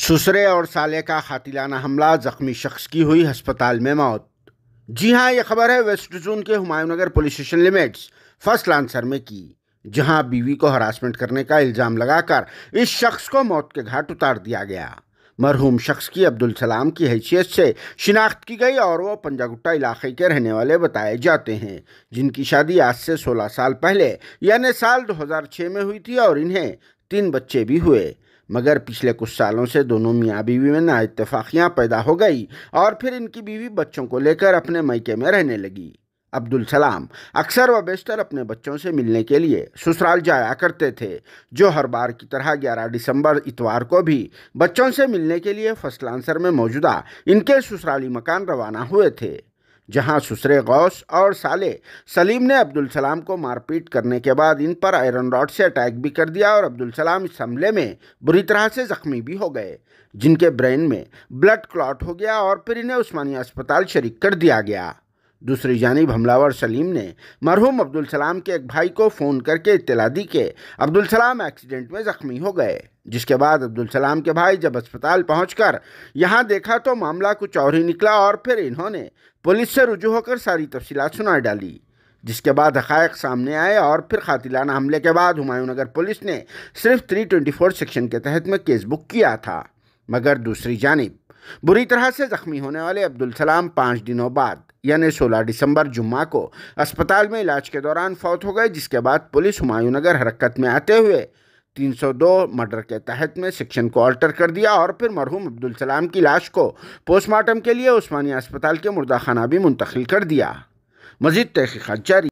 सुसरे और साले का कातिलाना हमला जख्मी शख्स की हुई अस्पताल में मौत जी हाँ ये खबर है वेस्ट जोन के Humayun Nagar police station limits first lancer में की जहां बीवी को हरासमेंट करने का इल्ज़ाम लगाकर इस शख्स को मौत के घाट उतार दिया गया मरहूम शख्स की अब्दुल सलाम की हैसियत से शिनाख्त की गई और वो पंजागुट्टा इलाके के रहने वाले बताए जाते हैं जिनकी शादी आज से 16 साल पहले यानी साल 2006 में हुई थी और इन्हें तीन बच्चे भी हुए मगर पिछले कुछ सालों से दोनों मियाँ बीवी में नाइतफाकियाँ पैदा हो गई और फिर इनकी बीवी बच्चों को लेकर अपने मैके में रहने लगी अब्दुल सलाम अक्सर व बेशतर अपने बच्चों से मिलने के लिए ससुराल जाया करते थे जो हर बार की तरह 11 दिसंबर इतवार को भी बच्चों से मिलने के लिए फसलानसर में मौजूदा इनके ससुराली मकान रवाना हुए थे जहां सुसरे गौस और साले सलीम ने अब्दुल सलाम को मारपीट करने के बाद इन पर आयरन रॉड से अटैक भी कर दिया और अब्दुल सलाम इस हमले में बुरी तरह से ज़ख्मी भी हो गए जिनके ब्रेन में ब्लड क्लॉट हो गया और फिर इन्हें उस्मानिया अस्पताल शरीक कर दिया गया दूसरी जानब हमलावर सलीम ने मरहूम अब्दुल सलाम के एक भाई को फ़ोन करके इतला दी कि अब्दुल सलाम एक्सीडेंट में ज़ख्मी हो गए जिसके बाद अब्दुल सलाम के भाई जब अस्पताल पहुँच कर यहाँ देखा तो मामला कुछ और ही निकला और फिर इन्होंने पुलिस से रुजू होकर सारी तफसीत सुना डाली जिसके बाद हकैक़ सामने आए और फिर खातिलाना हमले के बाद हुमायूं नगर पुलिस ने सिर्फ 324 सेक्शन के तहत में केस बुक किया था मगर दूसरी जानब बुरी तरह से जख्मी होने वाले अब्दुल सलाम पाँच दिनों बाद यानी 16 दिसंबर जुम्मा को अस्पताल में इलाज के दौरान फौत हो गए जिसके बाद पुलिस हुमायूं नगर हरकत में आते हुए 302 मर्डर के तहत में सेक्शन को अल्टर कर दिया और फिर मरहूम अब्दुल सलाम की लाश को पोस्टमार्टम के लिए उस्मानिया अस्पताल के मुर्दाखाना भी मुंतकिल कर दिया मजीद तहकीक़त जारी